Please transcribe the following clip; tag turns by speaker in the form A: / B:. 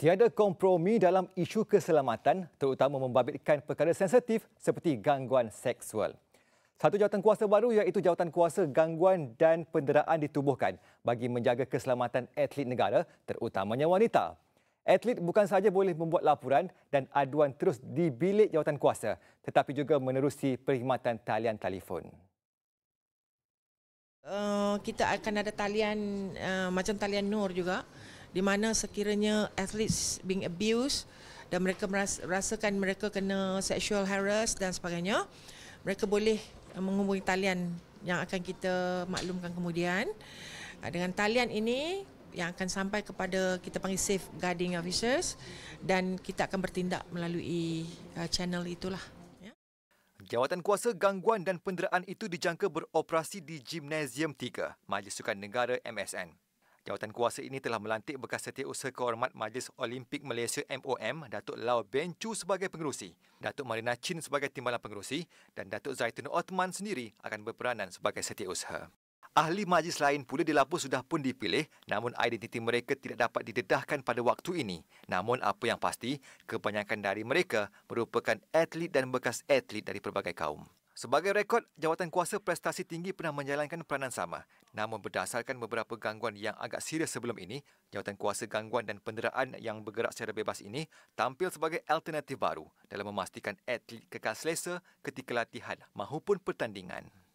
A: Tiada kompromi dalam isu keselamatan terutama membabitkan perkara sensitif seperti gangguan seksual. Satu jawatan kuasa baru iaitu jawatan kuasa gangguan dan penderaan ditubuhkan bagi menjaga keselamatan atlet negara terutamanya wanita. Atlet bukan sahaja boleh membuat laporan dan aduan terus di bilik jawatan kuasa tetapi juga menerusi perkhidmatan talian telefon.
B: Uh, kita akan ada talian uh, macam talian Nur juga di mana sekiranya atlet being abused dan mereka merasakan mereka kena sexual harass dan sebagainya mereka boleh uh, menghubungi talian yang akan kita maklumkan kemudian uh, dengan talian ini yang akan sampai kepada kita panggil safe guarding officers dan kita akan bertindak melalui uh, channel itulah
A: ya. Jawatan kuasa gangguan dan penderaan itu dijangka beroperasi di Gimnasium 3, Majlis Sukan Negara MSN. Jawatan kuasa ini telah melantik bekas setiausaha kehormat Majlis Olimpik Malaysia MOM, Datuk Lau Ben Chu sebagai pengerusi, Datuk Marina Chin sebagai timbalan pengerusi dan Datuk Zaitun Othman sendiri akan berperanan sebagai setiausaha. Ahli majlis lain pula dilaporkan sudah pun dipilih namun identiti mereka tidak dapat didedahkan pada waktu ini. Namun apa yang pasti, kebanyakan dari mereka merupakan atlet dan bekas atlet dari pelbagai kaum. Sebagai rekod, jawatan kuasa prestasi tinggi pernah menjalankan peranan sama. Namun berdasarkan beberapa gangguan yang agak serius sebelum ini, jawatan kuasa gangguan dan penderaan yang bergerak secara bebas ini tampil sebagai alternatif baru dalam memastikan atlet kekal selesa ketika latihan maupun pertandingan.